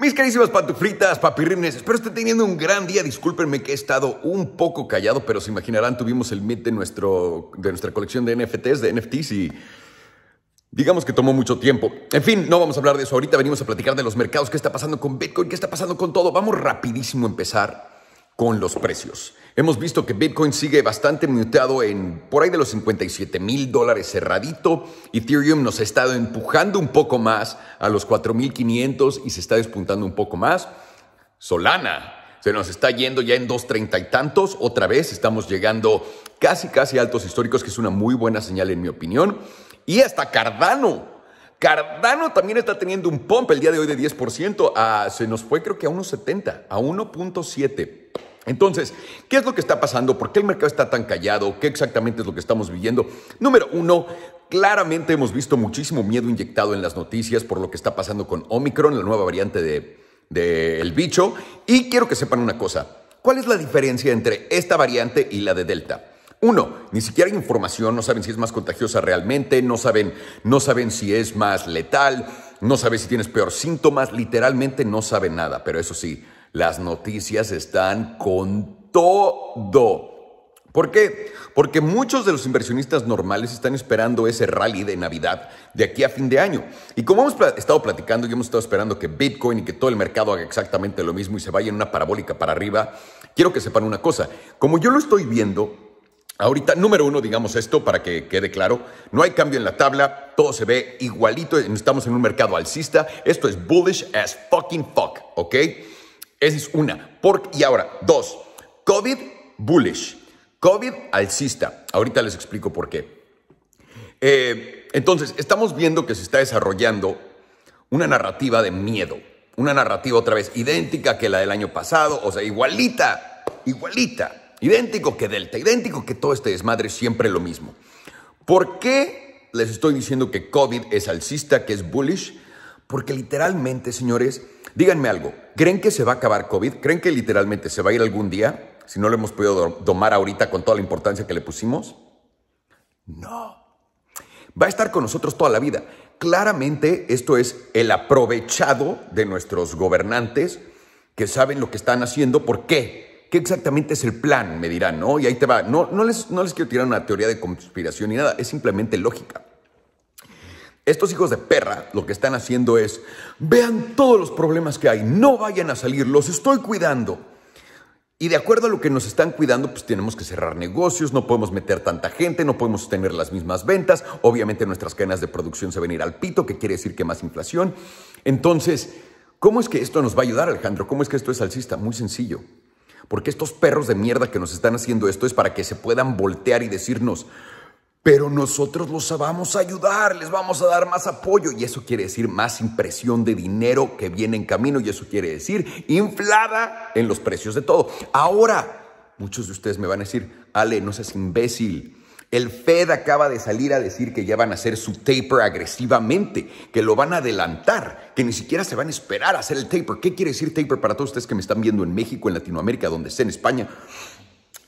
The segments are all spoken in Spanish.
Mis carísimas pantuflitas, papirrines, espero estén teniendo un gran día. Discúlpenme que he estado un poco callado, pero se imaginarán, tuvimos el meet de, nuestro, de nuestra colección de NFTs, de NFTs y digamos que tomó mucho tiempo. En fin, no vamos a hablar de eso ahorita, venimos a platicar de los mercados, qué está pasando con Bitcoin, qué está pasando con todo. Vamos rapidísimo a empezar con los precios. Hemos visto que Bitcoin sigue bastante muteado en por ahí de los 57 mil dólares cerradito. Ethereum nos ha estado empujando un poco más a los 4.500 y se está despuntando un poco más. Solana se nos está yendo ya en dos treinta y tantos. Otra vez estamos llegando casi, casi a altos históricos, que es una muy buena señal en mi opinión. Y hasta Cardano Cardano también está teniendo un pump el día de hoy de 10%. Ah, se nos fue creo que a 1.70, a 1.7. Entonces, ¿qué es lo que está pasando? ¿Por qué el mercado está tan callado? ¿Qué exactamente es lo que estamos viviendo? Número uno, claramente hemos visto muchísimo miedo inyectado en las noticias por lo que está pasando con Omicron, la nueva variante del de, bicho. Y quiero que sepan una cosa. ¿Cuál es la diferencia entre esta variante y la de Delta? Uno, ni siquiera hay información, no saben si es más contagiosa realmente, no saben, no saben si es más letal, no saben si tienes peor síntomas, literalmente no saben nada. Pero eso sí, las noticias están con todo. ¿Por qué? Porque muchos de los inversionistas normales están esperando ese rally de Navidad de aquí a fin de año. Y como hemos estado platicando y hemos estado esperando que Bitcoin y que todo el mercado haga exactamente lo mismo y se vaya en una parabólica para arriba, quiero que sepan una cosa. Como yo lo estoy viendo, Ahorita, número uno, digamos esto para que quede claro, no hay cambio en la tabla, todo se ve igualito, estamos en un mercado alcista, esto es bullish as fucking fuck, ¿ok? Esa es una. y ahora, dos, COVID bullish, COVID alcista. Ahorita les explico por qué. Eh, entonces, estamos viendo que se está desarrollando una narrativa de miedo, una narrativa otra vez idéntica que la del año pasado, o sea, igualita, igualita idéntico que Delta, idéntico que todo este desmadre, siempre lo mismo. ¿Por qué les estoy diciendo que COVID es alcista, que es bullish? Porque literalmente, señores, díganme algo, ¿creen que se va a acabar COVID? ¿Creen que literalmente se va a ir algún día? Si no lo hemos podido domar ahorita con toda la importancia que le pusimos. No. Va a estar con nosotros toda la vida. Claramente esto es el aprovechado de nuestros gobernantes que saben lo que están haciendo. ¿Por qué? ¿Qué exactamente es el plan? Me dirán, ¿no? Y ahí te va. No, no, les, no les quiero tirar una teoría de conspiración ni nada, es simplemente lógica. Estos hijos de perra lo que están haciendo es, vean todos los problemas que hay, no vayan a salir, los estoy cuidando. Y de acuerdo a lo que nos están cuidando, pues tenemos que cerrar negocios, no podemos meter tanta gente, no podemos tener las mismas ventas, obviamente nuestras cadenas de producción se ven a ir al pito, que quiere decir que más inflación. Entonces, ¿cómo es que esto nos va a ayudar, Alejandro? ¿Cómo es que esto es alcista? Muy sencillo. Porque estos perros de mierda que nos están haciendo esto es para que se puedan voltear y decirnos, pero nosotros los vamos a ayudar, les vamos a dar más apoyo y eso quiere decir más impresión de dinero que viene en camino y eso quiere decir inflada en los precios de todo. Ahora, muchos de ustedes me van a decir, Ale, no seas imbécil, el Fed acaba de salir a decir que ya van a hacer su taper agresivamente, que lo van a adelantar, que ni siquiera se van a esperar a hacer el taper. ¿Qué quiere decir taper para todos ustedes que me están viendo en México, en Latinoamérica, donde sea, en España?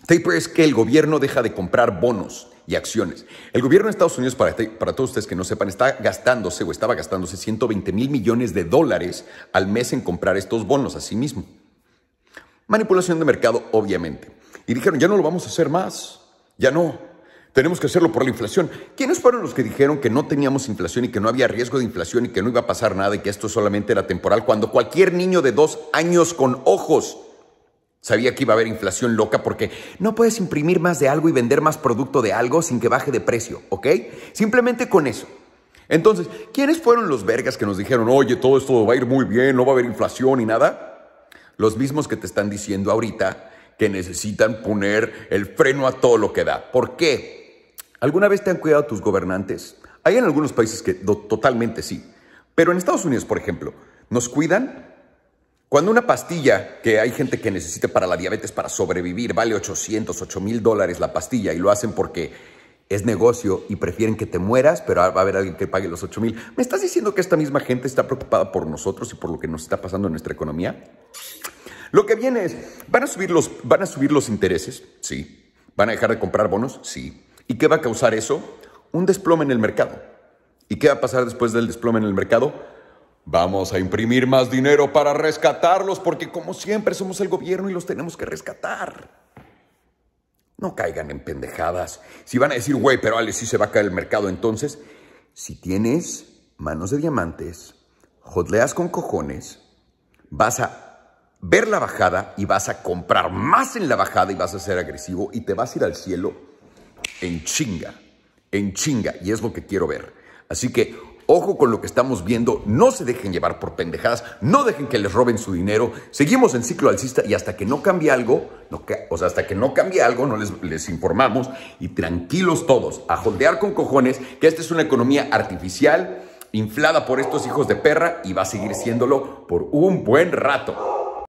Taper es que el gobierno deja de comprar bonos y acciones. El gobierno de Estados Unidos, para, para todos ustedes que no sepan, está gastándose o estaba gastándose 120 mil millones de dólares al mes en comprar estos bonos a sí mismo. Manipulación de mercado, obviamente. Y dijeron, ya no lo vamos a hacer más, ya no. Tenemos que hacerlo por la inflación. ¿Quiénes fueron los que dijeron que no teníamos inflación y que no había riesgo de inflación y que no iba a pasar nada y que esto solamente era temporal cuando cualquier niño de dos años con ojos sabía que iba a haber inflación loca porque no puedes imprimir más de algo y vender más producto de algo sin que baje de precio, ¿ok? Simplemente con eso. Entonces, ¿quiénes fueron los vergas que nos dijeron, oye, todo esto va a ir muy bien, no va a haber inflación y nada? Los mismos que te están diciendo ahorita que necesitan poner el freno a todo lo que da. ¿Por qué? ¿Alguna vez te han cuidado tus gobernantes? Hay en algunos países que totalmente sí. Pero en Estados Unidos, por ejemplo, nos cuidan cuando una pastilla que hay gente que necesita para la diabetes para sobrevivir vale 800, 8 mil dólares la pastilla y lo hacen porque es negocio y prefieren que te mueras, pero va a haber alguien que pague los 8 mil. ¿Me estás diciendo que esta misma gente está preocupada por nosotros y por lo que nos está pasando en nuestra economía? Lo que viene es, ¿van a subir los, van a subir los intereses? Sí. ¿Van a dejar de comprar bonos? Sí. ¿Y qué va a causar eso? Un desplome en el mercado. ¿Y qué va a pasar después del desplome en el mercado? Vamos a imprimir más dinero para rescatarlos, porque como siempre somos el gobierno y los tenemos que rescatar. No caigan en pendejadas. Si van a decir, güey, pero Ale, sí se va a caer el mercado, entonces, si tienes manos de diamantes, jodleas con cojones, vas a ver la bajada y vas a comprar más en la bajada y vas a ser agresivo y te vas a ir al cielo en chinga, en chinga, y es lo que quiero ver. Así que ojo con lo que estamos viendo, no se dejen llevar por pendejadas, no dejen que les roben su dinero, seguimos en ciclo alcista y hasta que no cambie algo, o sea, hasta que no cambie algo, no les, les informamos y tranquilos todos, a holdear con cojones que esta es una economía artificial, inflada por estos hijos de perra y va a seguir siéndolo por un buen rato.